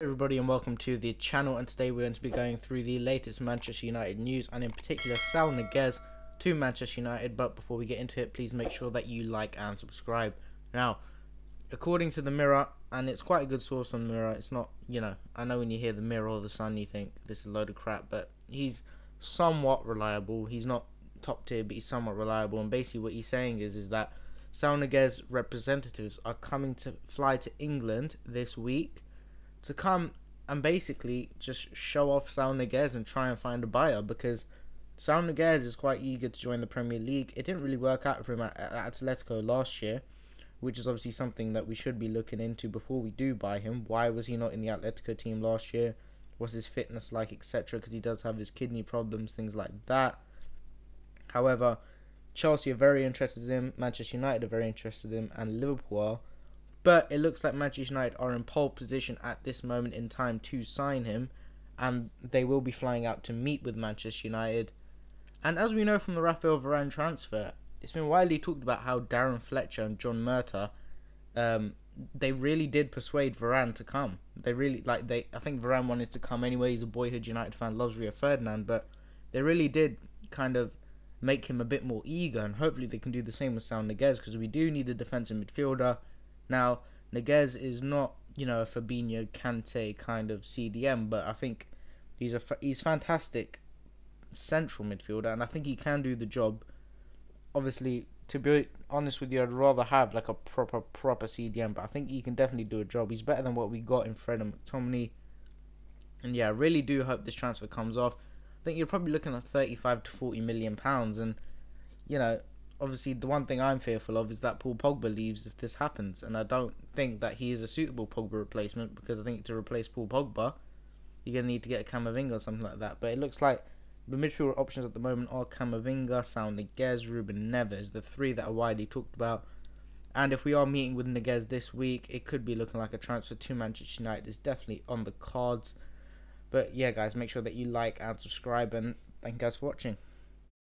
everybody and welcome to the channel and today we're going to be going through the latest Manchester United news and in particular Sal Niguez to Manchester United but before we get into it please make sure that you like and subscribe. Now according to the Mirror and it's quite a good source on the Mirror it's not you know I know when you hear the Mirror or the Sun you think this is a load of crap but he's somewhat reliable he's not top tier but he's somewhat reliable and basically what he's saying is is that Sal Niguez representatives are coming to fly to England this week to come and basically just show off Sal Niguez and try and find a buyer because Sal Niguez is quite eager to join the Premier League. It didn't really work out for him at, at Atletico last year, which is obviously something that we should be looking into before we do buy him. Why was he not in the Atletico team last year? What's his fitness like, etc.? Because he does have his kidney problems, things like that. However, Chelsea are very interested in him, Manchester United are very interested in him, and Liverpool are. But it looks like Manchester United are in pole position at this moment in time to sign him, and they will be flying out to meet with Manchester United. And as we know from the Rafael Varane transfer, it's been widely talked about how Darren Fletcher and John Murta, um, they really did persuade Varane to come. They really like they. I think Varane wanted to come anyway. He's a boyhood United fan, loves Rio Ferdinand, but they really did kind of make him a bit more eager. And hopefully they can do the same with Sal Niguez because we do need a defensive midfielder. Now, Neguez is not, you know, a Fabinho Cante kind of CDM, but I think he's a he's fantastic central midfielder, and I think he can do the job. Obviously, to be honest with you, I'd rather have like a proper proper CDM, but I think he can definitely do a job. He's better than what we got in Fred and McTominay. And yeah, I really do hope this transfer comes off. I think you're probably looking at 35 to 40 million pounds, and you know, obviously the one thing I'm fearful of is that Paul Pogba leaves if this happens, and I don't think that he is a suitable Pogba replacement because I think to replace Paul Pogba, you're gonna need to get a Camavinga or something like that. But it looks like the midfield options at the moment are Camavinga, Sound Niguez, Ruben Neves, the three that are widely talked about. And if we are meeting with Niguez this week, it could be looking like a transfer to Manchester United is definitely on the cards. But yeah, guys, make sure that you like and subscribe, and thank you guys for watching.